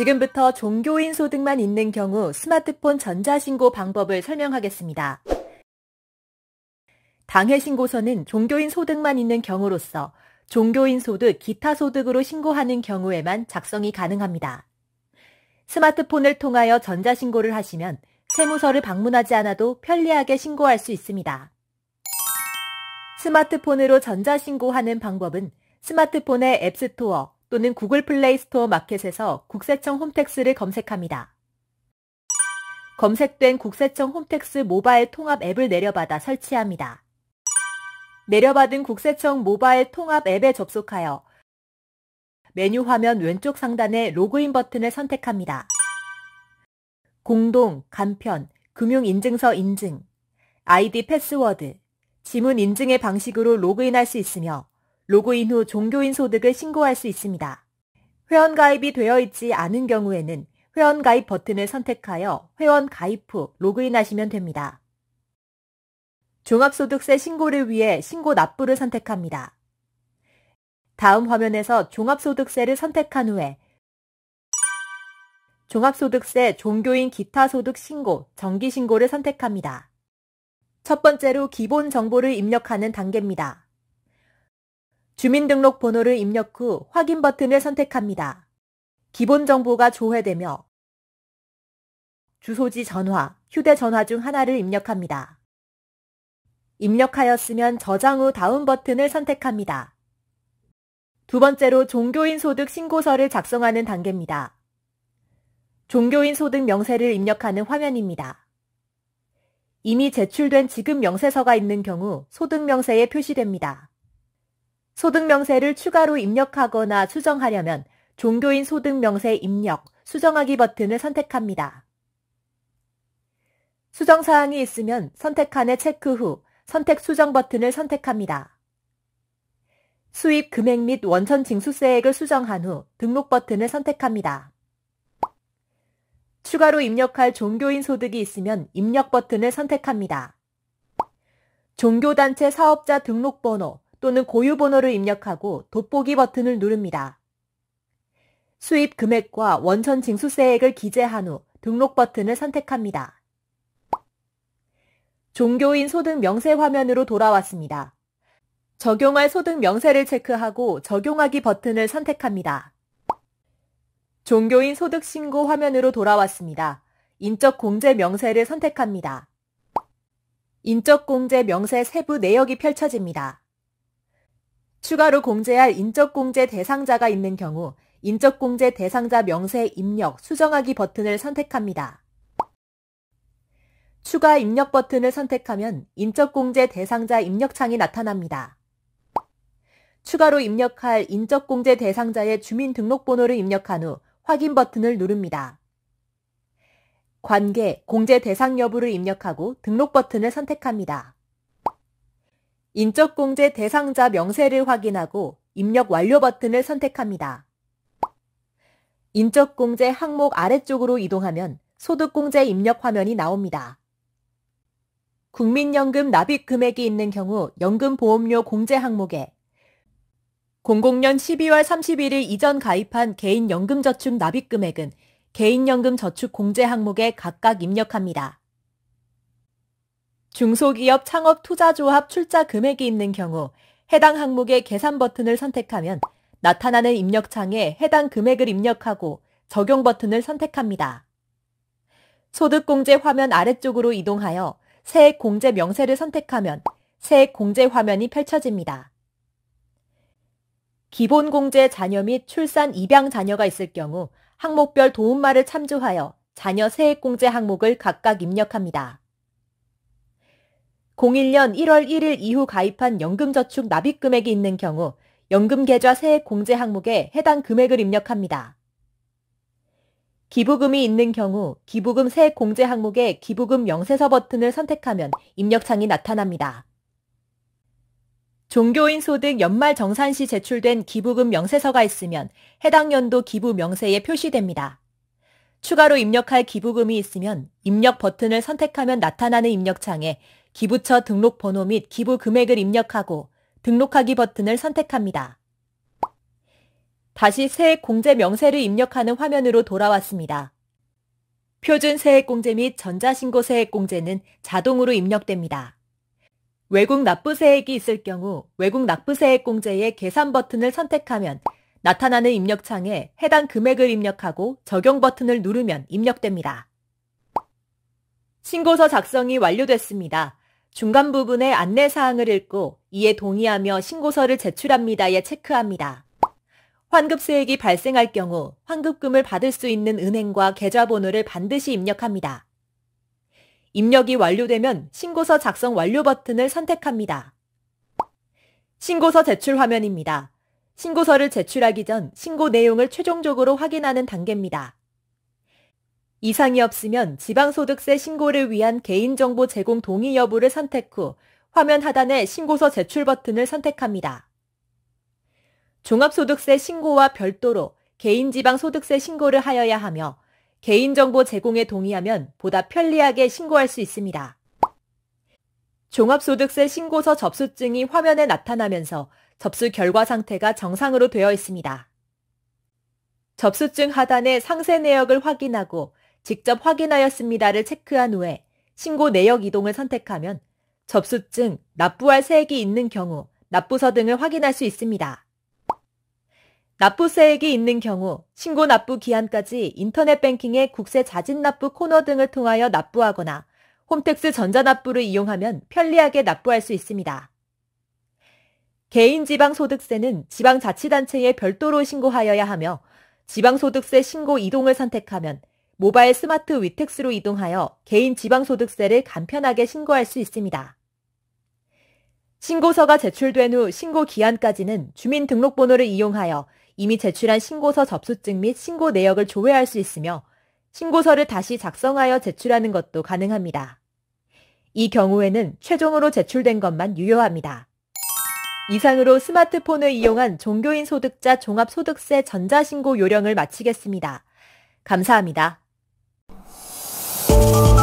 지금부터 종교인 소득만 있는 경우 스마트폰 전자신고 방법을 설명하겠습니다. 당해 신고서는 종교인 소득만 있는 경우로서 종교인 소득, 기타 소득으로 신고하는 경우에만 작성이 가능합니다. 스마트폰을 통하여 전자신고를 하시면 세무서를 방문하지 않아도 편리하게 신고할 수 있습니다. 스마트폰으로 전자신고하는 방법은 스마트폰의 앱스토어, 또는 구글 플레이 스토어 마켓에서 국세청 홈택스를 검색합니다. 검색된 국세청 홈택스 모바일 통합 앱을 내려받아 설치합니다. 내려받은 국세청 모바일 통합 앱에 접속하여 메뉴 화면 왼쪽 상단에 로그인 버튼을 선택합니다. 공동, 간편, 금융인증서 인증, 아이디 패스워드, 지문 인증의 방식으로 로그인할 수 있으며 로그인 후 종교인 소득을 신고할 수 있습니다. 회원가입이 되어 있지 않은 경우에는 회원가입 버튼을 선택하여 회원 가입 후 로그인하시면 됩니다. 종합소득세 신고를 위해 신고 납부를 선택합니다. 다음 화면에서 종합소득세를 선택한 후에 종합소득세 종교인 기타소득 신고, 정기신고를 선택합니다. 첫 번째로 기본 정보를 입력하는 단계입니다. 주민등록번호를 입력 후 확인 버튼을 선택합니다. 기본 정보가 조회되며 주소지 전화, 휴대전화 중 하나를 입력합니다. 입력하였으면 저장 후 다운 버튼을 선택합니다. 두 번째로 종교인 소득 신고서를 작성하는 단계입니다. 종교인 소득 명세를 입력하는 화면입니다. 이미 제출된 지급 명세서가 있는 경우 소득 명세에 표시됩니다. 소득명세를 추가로 입력하거나 수정하려면 종교인 소득명세 입력, 수정하기 버튼을 선택합니다. 수정사항이 있으면 선택칸에 체크 후 선택 수정 버튼을 선택합니다. 수입 금액 및 원천 징수세액을 수정한 후 등록 버튼을 선택합니다. 추가로 입력할 종교인 소득이 있으면 입력 버튼을 선택합니다. 종교단체 사업자 등록번호, 또는 고유번호를 입력하고 돋보기 버튼을 누릅니다. 수입 금액과 원천 징수세액을 기재한 후 등록 버튼을 선택합니다. 종교인 소득 명세 화면으로 돌아왔습니다. 적용할 소득 명세를 체크하고 적용하기 버튼을 선택합니다. 종교인 소득 신고 화면으로 돌아왔습니다. 인적 공제 명세를 선택합니다. 인적 공제 명세 세부 내역이 펼쳐집니다. 추가로 공제할 인적공제 대상자가 있는 경우 인적공제 대상자 명세 입력, 수정하기 버튼을 선택합니다. 추가 입력 버튼을 선택하면 인적공제 대상자 입력창이 나타납니다. 추가로 입력할 인적공제 대상자의 주민등록번호를 입력한 후 확인 버튼을 누릅니다. 관계, 공제 대상 여부를 입력하고 등록 버튼을 선택합니다. 인적공제 대상자 명세를 확인하고 입력 완료 버튼을 선택합니다. 인적공제 항목 아래쪽으로 이동하면 소득공제 입력 화면이 나옵니다. 국민연금 납입 금액이 있는 경우 연금보험료 공제 항목에 00년 12월 31일 이전 가입한 개인연금저축 납입 금액은 개인연금저축 공제 항목에 각각 입력합니다. 중소기업 창업 투자조합 출자 금액이 있는 경우 해당 항목의 계산 버튼을 선택하면 나타나는 입력창에 해당 금액을 입력하고 적용 버튼을 선택합니다. 소득공제 화면 아래쪽으로 이동하여 세액공제 명세를 선택하면 세액공제 화면이 펼쳐집니다. 기본공제 자녀 및 출산 입양 자녀가 있을 경우 항목별 도움말을 참조하여 자녀 세액공제 항목을 각각 입력합니다. 01년 1월 1일 이후 가입한 연금저축 납입 금액이 있는 경우 연금계좌 세액 공제 항목에 해당 금액을 입력합니다. 기부금이 있는 경우 기부금 세액 공제 항목에 기부금 명세서 버튼을 선택하면 입력창이 나타납니다. 종교인 소득 연말 정산시 제출된 기부금 명세서가 있으면 해당 연도 기부 명세에 표시됩니다. 추가로 입력할 기부금이 있으면 입력 버튼을 선택하면 나타나는 입력창에 기부처 등록 번호 및 기부 금액을 입력하고 등록하기 버튼을 선택합니다. 다시 세액공제 명세를 입력하는 화면으로 돌아왔습니다. 표준 세액공제 및 전자신고 세액공제는 자동으로 입력됩니다. 외국 납부세액이 있을 경우 외국 납부세액공제의 계산 버튼을 선택하면 나타나는 입력창에 해당 금액을 입력하고 적용 버튼을 누르면 입력됩니다. 신고서 작성이 완료됐습니다. 중간 부분의 안내사항을 읽고 이에 동의하며 신고서를 제출합니다에 체크합니다. 환급세액이 발생할 경우 환급금을 받을 수 있는 은행과 계좌번호를 반드시 입력합니다. 입력이 완료되면 신고서 작성 완료 버튼을 선택합니다. 신고서 제출 화면입니다. 신고서를 제출하기 전 신고 내용을 최종적으로 확인하는 단계입니다. 이상이 없으면 지방소득세 신고를 위한 개인정보 제공 동의 여부를 선택 후 화면 하단의 신고서 제출 버튼을 선택합니다. 종합소득세 신고와 별도로 개인지방소득세 신고를 하여야 하며 개인정보 제공에 동의하면 보다 편리하게 신고할 수 있습니다. 종합소득세 신고서 접수증이 화면에 나타나면서 접수 결과 상태가 정상으로 되어 있습니다. 접수증 하단의 상세 내역을 확인하고 직접 확인하였습니다를 체크한 후에 신고 내역 이동을 선택하면 접수증, 납부할 세액이 있는 경우 납부서 등을 확인할 수 있습니다. 납부세액이 있는 경우 신고 납부 기한까지 인터넷 뱅킹의 국세 자진 납부 코너 등을 통하여 납부하거나 홈택스 전자납부를 이용하면 편리하게 납부할 수 있습니다. 개인 지방소득세는 지방자치단체에 별도로 신고하여야 하며 지방소득세 신고 이동을 선택하면 모바일 스마트 위텍스로 이동하여 개인 지방소득세를 간편하게 신고할 수 있습니다. 신고서가 제출된 후 신고 기한까지는 주민등록번호를 이용하여 이미 제출한 신고서 접수증 및 신고 내역을 조회할 수 있으며 신고서를 다시 작성하여 제출하는 것도 가능합니다. 이 경우에는 최종으로 제출된 것만 유효합니다. 이상으로 스마트폰을 이용한 종교인 소득자 종합소득세 전자신고 요령을 마치겠습니다. 감사합니다. oh,